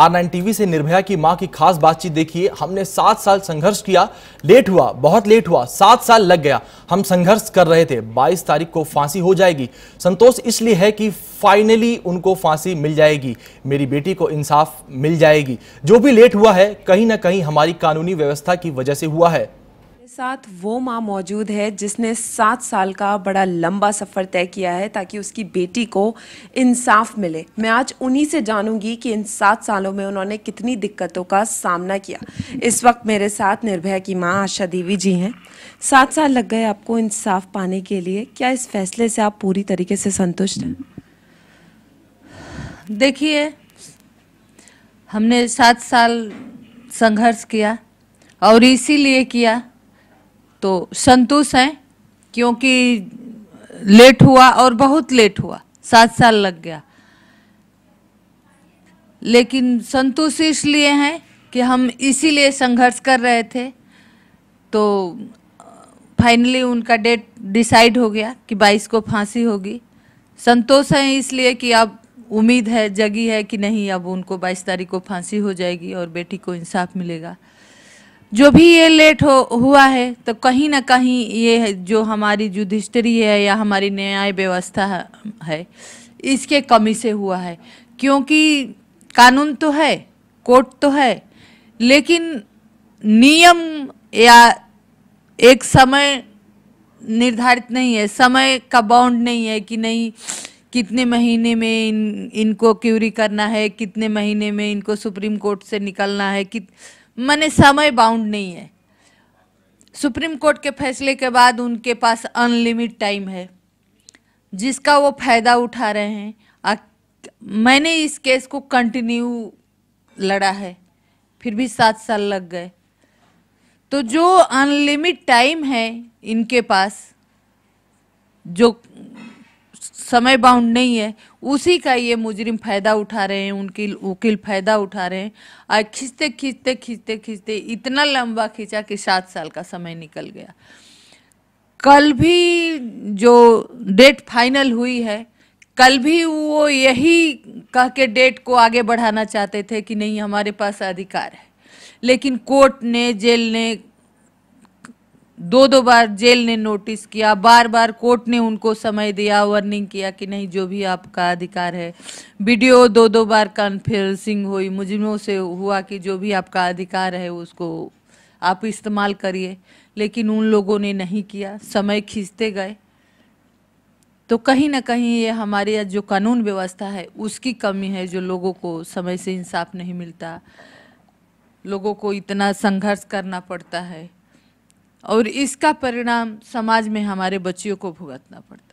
are nine TV से निर्भया की मां की खास बातचीत देखिए हमने सात साल संघर्ष किया लेट हुआ बहुत लेट हुआ सात साल लग गया हम संघर्ष कर रहे थे 22 तारीख को फांसी हो जाएगी संतोष इसलिए है कि फाइनली उनको फांसी मिल जाएगी मेरी बेटी को इंसाफ मिल जाएगी जो भी लेट हुआ है कहीं ना कहीं हमारी कानूनी व्यवस्था की वजह से हुआ है साथ वो माँ मौजूद है जिसने सात साल का बड़ा लंबा सफ़र तय किया है ताकि उसकी बेटी को इंसाफ मिले मैं आज उन्हीं से जानूंगी कि इन सात सालों में उन्होंने कितनी दिक्कतों का सामना किया इस वक्त मेरे साथ निर्भया की माँ आशा देवी जी हैं सात साल लग गए आपको इंसाफ पाने के लिए क्या इस फैसले से आप पूरी तरीके से संतुष्ट हैं देखिए हमने सात साल संघर्ष किया और इसीलिए किया तो संतोष हैं क्योंकि लेट हुआ और बहुत लेट हुआ सात साल लग गया लेकिन संतोष इसलिए हैं कि हम इसीलिए संघर्ष कर रहे थे तो फाइनली उनका डेट डिसाइड हो गया कि 22 को फांसी होगी संतोष हैं इसलिए कि अब उम्मीद है जगी है कि नहीं अब उनको 22 तारीख को फांसी हो जाएगी और बेटी को इंसाफ मिलेगा जो भी ये लेट हो हुआ है तो कहीं ना कहीं ये जो हमारी जुडिशरी है या हमारी न्याय व्यवस्था है इसके कमी से हुआ है क्योंकि कानून तो है कोर्ट तो है लेकिन नियम या एक समय निर्धारित नहीं है समय का बाउंड नहीं है कि नहीं कितने महीने में इन इनको क्यूरी करना है कितने महीने में इनको सुप्रीम कोर्ट से निकलना है कित मैंने समय बाउंड नहीं है सुप्रीम कोर्ट के फैसले के बाद उनके पास अनलिमिट टाइम है जिसका वो फ़ायदा उठा रहे हैं आ, मैंने इस केस को कंटिन्यू लड़ा है फिर भी सात साल लग गए तो जो अनलिमिट टाइम है इनके पास जो समय बाउंड नहीं है उसी का ये मुजरिम फ़ायदा उठा रहे हैं उनकी वकील फ़ायदा उठा रहे हैं और खींचते खींचते खींचते खींचते इतना लंबा खींचा कि सात साल का समय निकल गया कल भी जो डेट फाइनल हुई है कल भी वो यही कह के डेट को आगे बढ़ाना चाहते थे कि नहीं हमारे पास अधिकार है लेकिन कोर्ट ने जेल ने दो दो बार जेल ने नोटिस किया बार बार कोर्ट ने उनको समय दिया वार्निंग किया कि नहीं जो भी आपका अधिकार है वीडियो दो दो बार कॉन्फ्रेंसिंग हुई मुजरिमों से हुआ कि जो भी आपका अधिकार है उसको आप इस्तेमाल करिए लेकिन उन लोगों ने नहीं किया समय खींचते गए तो कहीं ना कहीं ये हमारे जो कानून व्यवस्था है उसकी कमी है जो लोगों को समय से इंसाफ नहीं मिलता लोगों को इतना संघर्ष करना पड़ता है और इसका परिणाम समाज में हमारे बच्चियों को भुगतना पड़ता